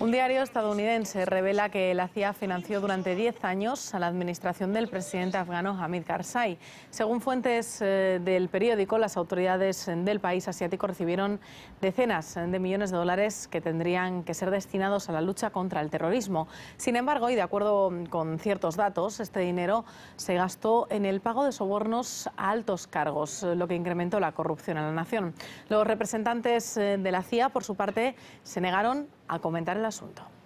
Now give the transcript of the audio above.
Un diario estadounidense revela que la CIA financió durante 10 años a la administración del presidente afgano Hamid Karzai. Según fuentes eh, del periódico, las autoridades eh, del país asiático recibieron decenas eh, de millones de dólares que tendrían que ser destinados a la lucha contra el terrorismo. Sin embargo, y de acuerdo mm, con ciertos datos, este dinero se gastó en el pago de sobornos a altos cargos, lo que incrementó la corrupción en la nación. Los representantes de la CIA, por su parte, se negaron a comentar el asunto.